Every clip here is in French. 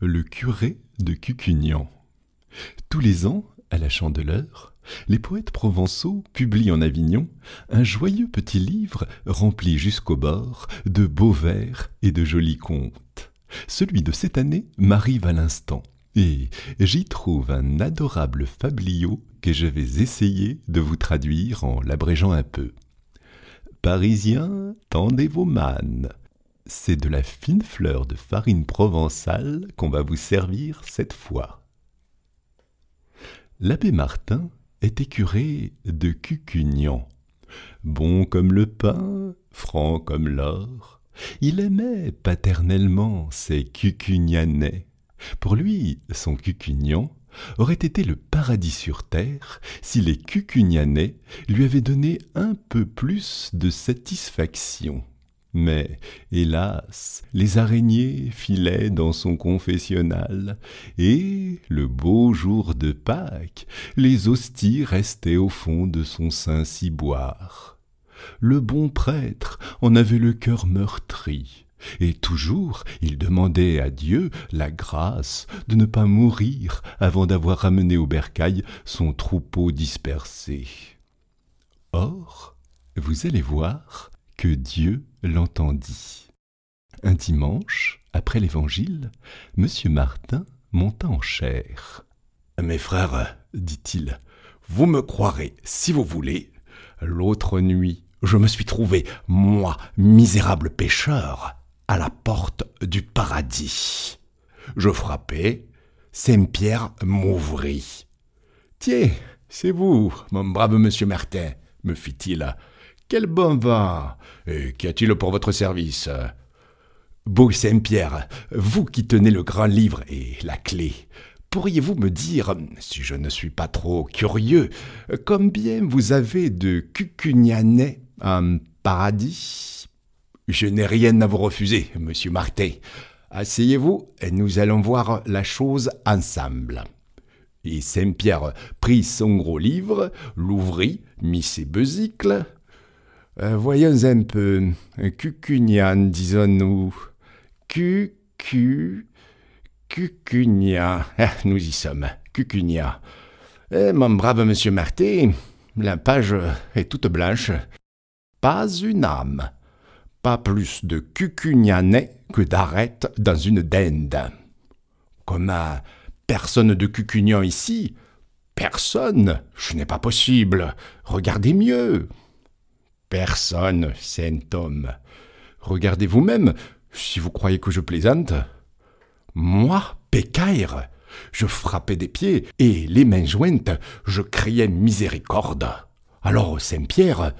le curé de Cucugnan. Tous les ans, à la Chandeleur, les poètes provençaux publient en Avignon un joyeux petit livre rempli jusqu'au bord de beaux vers et de jolis contes. Celui de cette année m'arrive à l'instant, et j'y trouve un adorable fabliau que je vais essayer de vous traduire en l'abrégeant un peu. Parisiens, tendez vos manes, c'est de la fine fleur de farine provençale qu'on va vous servir cette fois. L'abbé Martin était curé de Cucugnan. Bon comme le pain, franc comme l'or, il aimait paternellement ses Cucugnanais. Pour lui, son Cucugnan aurait été le paradis sur terre si les Cucugnanais lui avaient donné un peu plus de satisfaction. Mais, hélas, les araignées filaient dans son confessionnal, et, le beau jour de Pâques, les hosties restaient au fond de son saint ciboire. Le bon prêtre en avait le cœur meurtri, et toujours il demandait à Dieu la grâce de ne pas mourir avant d'avoir ramené au bercail son troupeau dispersé. Or, vous allez voir, que Dieu l'entendit. Un dimanche, après l'Évangile, M. Martin monta en chair. Mes frères, dit-il, vous me croirez si vous voulez. L'autre nuit, je me suis trouvé, moi, misérable pécheur, à la porte du paradis. Je frappai, Saint-Pierre m'ouvrit. Tiens, c'est vous, mon brave monsieur Martin, me fit-il. Quel bon vin Et qu'y a-t-il pour votre service Beau Saint-Pierre, vous qui tenez le grand livre et la clé, pourriez-vous me dire, si je ne suis pas trop curieux, combien vous avez de cucugnanais en paradis Je n'ai rien à vous refuser, monsieur Martin. Asseyez-vous et nous allons voir la chose ensemble. Et Saint-Pierre prit son gros livre, l'ouvrit, mit ses besicles, euh, voyons un peu. Cucugnan, disons-nous. Cucu. Cucugna. Ah, nous y sommes. Cucugna. Eh, mon brave monsieur Marté, la page est toute blanche. Pas une âme. Pas plus de cucugnanais que d'arêtes dans une dinde. Comme personne de cucugnan ici. Personne. Ce n'est pas possible. Regardez mieux. Personne, saint homme. Regardez vous-même, si vous croyez que je plaisante. Moi, Pécaire, je frappais des pieds et, les mains jointes, je criais miséricorde. Alors, Saint-Pierre,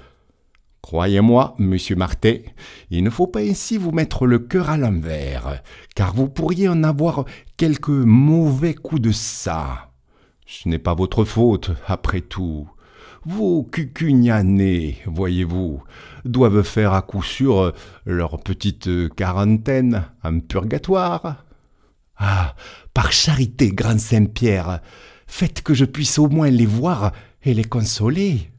Croyez-moi, monsieur Martet, il ne faut pas ainsi vous mettre le cœur à l'envers, car vous pourriez en avoir quelques mauvais coups de ça. Ce n'est pas votre faute, après tout vos cucugnanées, voyez-vous, doivent faire à coup sûr euh, leur petite euh, quarantaine en purgatoire. Ah, par charité, grand Saint-Pierre, faites que je puisse au moins les voir et les consoler.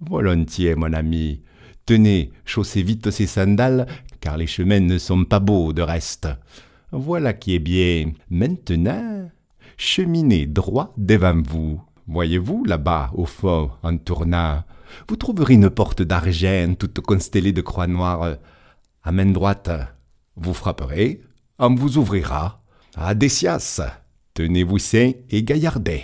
Volontiers, mon ami. Tenez, chaussez vite ces sandales, car les chemins ne sont pas beaux de reste. Voilà qui est bien. Maintenant, cheminez droit devant vous. Voyez-vous là-bas, au fond, en tournant, vous trouverez une porte d'argent toute constellée de croix noires. À main droite, vous frapperez, on vous ouvrira. Adécias, tenez-vous sain et gaillardez.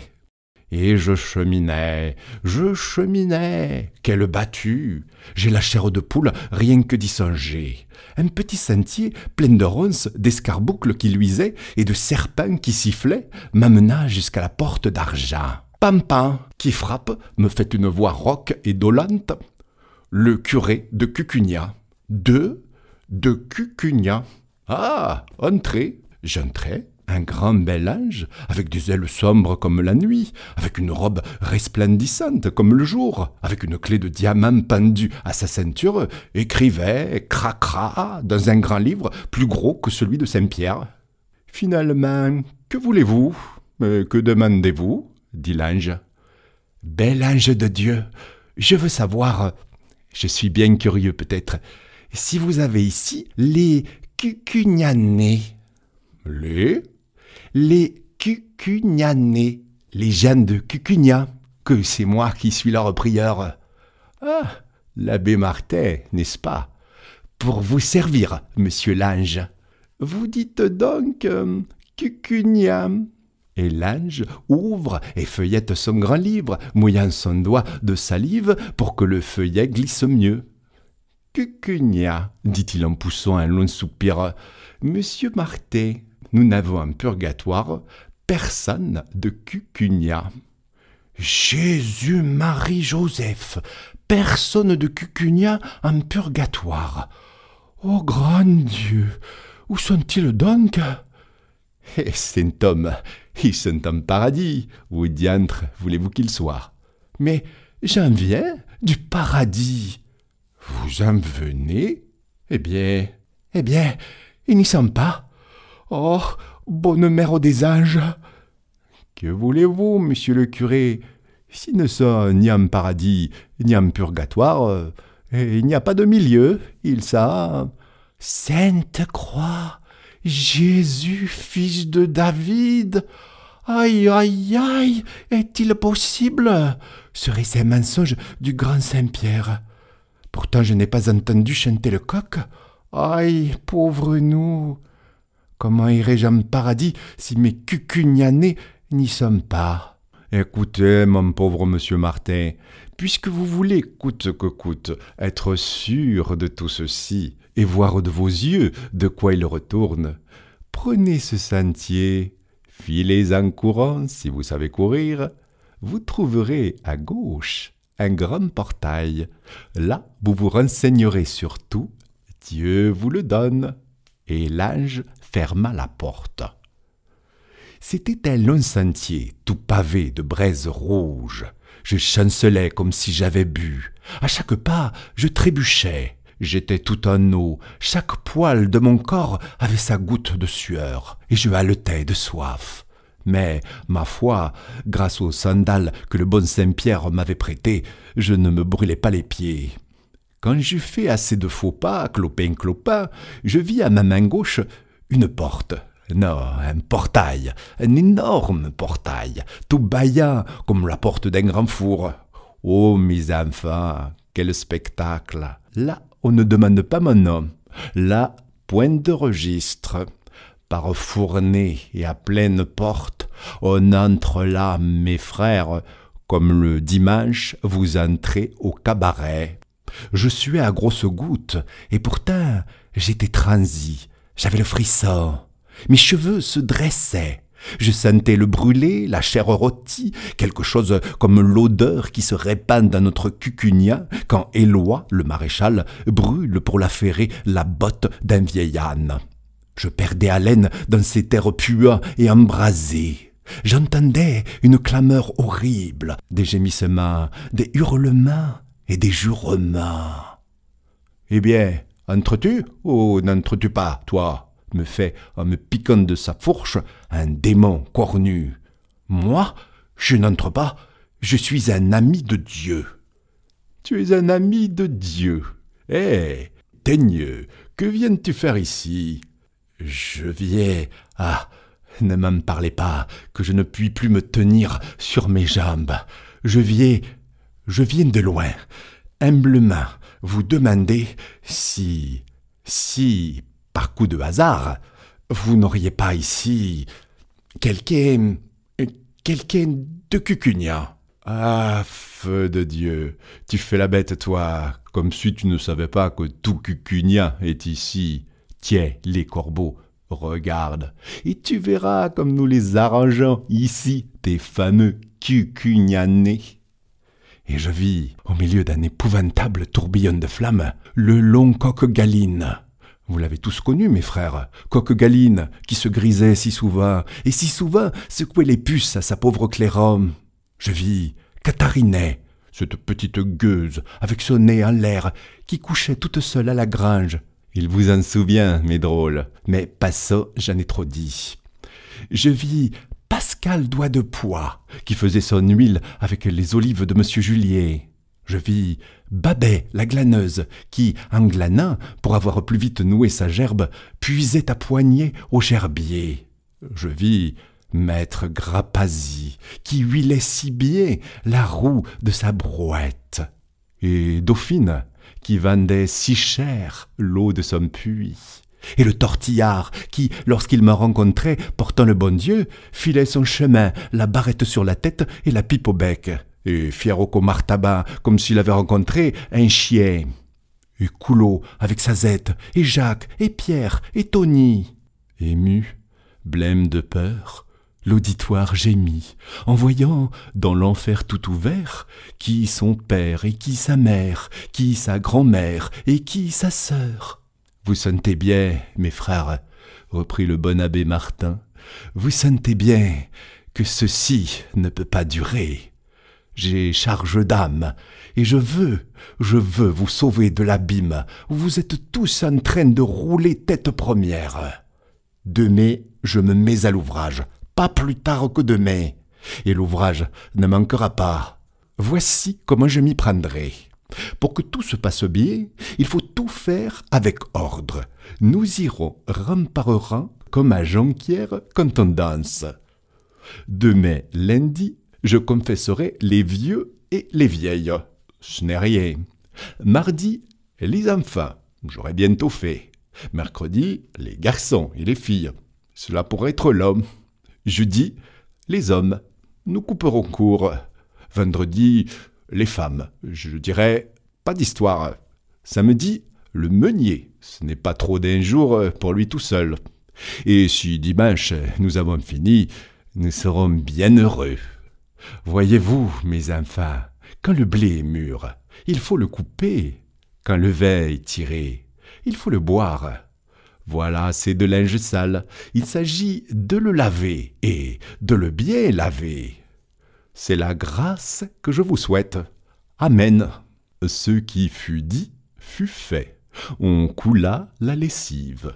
Et je cheminais, je cheminais. Quelle battue J'ai la chair de poule rien que d'y songer. Un petit sentier plein de ronces, d'escarboucles qui luisaient et de serpents qui sifflaient m'amena jusqu'à la porte d'argent. Pampin qui frappe me fait une voix roque et dolente. Le curé de Cucugna. De, de Cucugna. Ah, entrez !» J'entrais, un grand bel ange, avec des ailes sombres comme la nuit, avec une robe resplendissante comme le jour, avec une clé de diamant pendue à sa ceinture, écrivait, cracra, dans un grand livre plus gros que celui de Saint-Pierre. Finalement, que voulez-vous euh, Que demandez-vous dit l'ange. Bel ange de Dieu, je veux savoir, je suis bien curieux peut-être, si vous avez ici les cucugnanées. Les Les cucugnanées, les jeunes de Cucugna, que c'est moi qui suis leur prieur. Ah, l'abbé Martet, n'est-ce pas Pour vous servir, monsieur l'ange. Vous dites donc euh, et l'ange ouvre et feuillette son grand livre, mouillant son doigt de salive pour que le feuillet glisse mieux. Cucugna, dit-il en poussant un long soupir, Monsieur Martet, nous n'avons en purgatoire personne de Cucugna. Jésus, Marie, Joseph, personne de Cucugna en purgatoire. Ô oh, grand Dieu, où sont-ils donc eh, c'est homme, il sont en paradis, ou diantre voulez-vous qu'il soit Mais j'en viens du paradis. Vous en venez Eh bien, eh bien, il n'y sont pas. Oh, bonne mère des anges !— Que voulez-vous, monsieur le curé S'il ne sont ni en paradis, ni en purgatoire, euh, eh, il n'y a pas de milieu, il ça. Sainte Croix Jésus, fils de David. Aïe, aïe, aïe, est-il possible Serait-ce un mensonge du grand Saint-Pierre Pourtant, je n'ai pas entendu chanter le coq. Aïe, pauvre nous Comment irai-je en paradis si mes cucugnanés n'y sommes pas Écoutez, mon pauvre monsieur Martin, puisque vous voulez coûte que coûte être sûr de tout ceci, et voir de vos yeux de quoi il retourne. Prenez ce sentier, filez en courant si vous savez courir, vous trouverez à gauche un grand portail. Là, vous vous renseignerez sur tout, Dieu vous le donne. Et l'ange ferma la porte. C'était un long sentier, tout pavé de braises rouges. Je chancelais comme si j'avais bu. À chaque pas, je trébuchais. J'étais tout en eau, chaque poil de mon corps avait sa goutte de sueur, et je haletais de soif. Mais, ma foi, grâce aux sandales que le bon Saint-Pierre m'avait prêtées, je ne me brûlais pas les pieds. Quand j'eus fait assez de faux pas, clopin-clopin, je vis à ma main gauche une porte. Non, un portail, un énorme portail, tout bâillant comme la porte d'un grand four. Oh, mes enfants, quel spectacle Là on ne demande pas mon nom. Là, point de registre. Par fournée et à pleine porte, on entre là, mes frères, comme le dimanche, vous entrez au cabaret. Je suais à grosses gouttes, et pourtant j'étais transi, j'avais le frisson. Mes cheveux se dressaient, je sentais le brûlé, la chair rôtie, quelque chose comme l'odeur qui se répand dans notre cucunia quand Éloi, le maréchal, brûle pour la ferrer la botte d'un vieil âne. Je perdais haleine dans ces terres puants et embrasées. J'entendais une clameur horrible, des gémissements, des hurlements et des jurements. Eh bien, entres-tu ou n'entres-tu pas, toi me fait, en me piquant de sa fourche, un démon cornu. Moi, je n'entre pas, je suis un ami de Dieu. Tu es un ami de Dieu. Eh, daigneux, que viens-tu faire ici Je viens. Ah, ne m'en parlez pas, que je ne puis plus me tenir sur mes jambes. Je viens. Je viens de loin. Humblement, vous demander si. si par coup de hasard, vous n'auriez pas ici quelqu'un. quelqu'un de cucugna. Ah, feu de Dieu, tu fais la bête, toi, comme si tu ne savais pas que tout cucugna est ici. Tiens, les corbeaux, regarde, et tu verras comme nous les arrangeons ici, tes fameux cucugnanés. Et je vis, au milieu d'un épouvantable tourbillon de flammes, le long coq galine. Vous l'avez tous connu, mes frères, Coque Galine, qui se grisait si souvent, et si souvent secouait les puces à sa pauvre Clérum. Je vis Catarinet, cette petite gueuse, avec son nez en l'air, qui couchait toute seule à la grange. Il vous en souvient, mes drôles, mais pas ça, j'en ai trop dit. Je vis Pascal Doigt de Poix, qui faisait son huile avec les olives de M. Julier. Je vis Babet, la glaneuse, qui, en glanant, pour avoir plus vite noué sa gerbe, puisait à poignée au gerbier. Je vis Maître Grappasi, qui huilait si bien la roue de sa brouette. Et Dauphine, qui vendait si cher l'eau de son puits et le tortillard qui, lorsqu'il me rencontrait, portant le bon Dieu, filait son chemin, la barrette sur la tête et la pipe au bec et Fiorocco Martaba, comme s'il avait rencontré un chien. Et Coulot, avec sa zette, et Jacques, et Pierre, et Tony. Ému, blême de peur, l'auditoire gémit, en voyant, dans l'enfer tout ouvert, qui son père, et qui sa mère, qui sa grand-mère, et qui sa sœur. Vous sentez bien, mes frères, reprit le bon abbé Martin, vous sentez bien que ceci ne peut pas durer. J'ai charge d'âme, et je veux, je veux vous sauver de l'abîme où vous êtes tous en train de rouler tête première. Demain, je me mets à l'ouvrage, pas plus tard que demain, et l'ouvrage ne manquera pas. Voici comment je m'y prendrai. Pour que tout se passe bien, il faut tout faire avec ordre. Nous irons rang par rang, comme à Jonquière quand on danse. Demain, lundi, je confesserai les vieux et les vieilles. Ce n'est rien. Mardi, les enfants. J'aurai bientôt fait. Mercredi, les garçons et les filles. Cela pourrait être l'homme. Jeudi, les hommes. Nous couperons court. Vendredi, les femmes. Je dirais pas d'histoire. Samedi, le meunier. Ce n'est pas trop d'un jour pour lui tout seul. Et si dimanche nous avons fini, nous serons bien heureux. Voyez-vous, mes enfants, quand le blé est mûr, il faut le couper. Quand le vin est tiré, il faut le boire. Voilà, c'est de linge sale. Il s'agit de le laver et de le bien laver. C'est la grâce que je vous souhaite. Amen. Ce qui fut dit fut fait. On coula la lessive.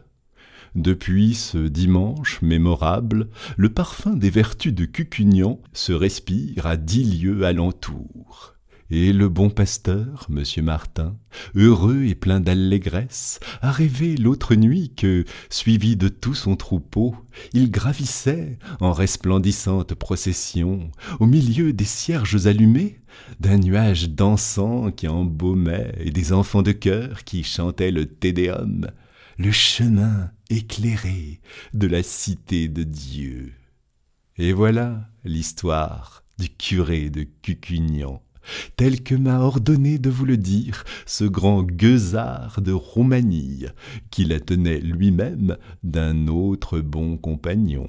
Depuis ce dimanche mémorable, le parfum des vertus de Cucugnan se respire à dix lieues alentour. Et le bon pasteur, monsieur Martin, heureux et plein d'allégresse, a rêvé l'autre nuit que, suivi de tout son troupeau, il gravissait, en resplendissante procession, au milieu des cierges allumés, d'un nuage d'encens qui embaumait et des enfants de chœur qui chantaient le deum le chemin éclairé de la cité de Dieu. Et voilà l'histoire du curé de Cucugnan, tel que m'a ordonné de vous le dire ce grand gueusard de Roumanie, qui la tenait lui-même d'un autre bon compagnon.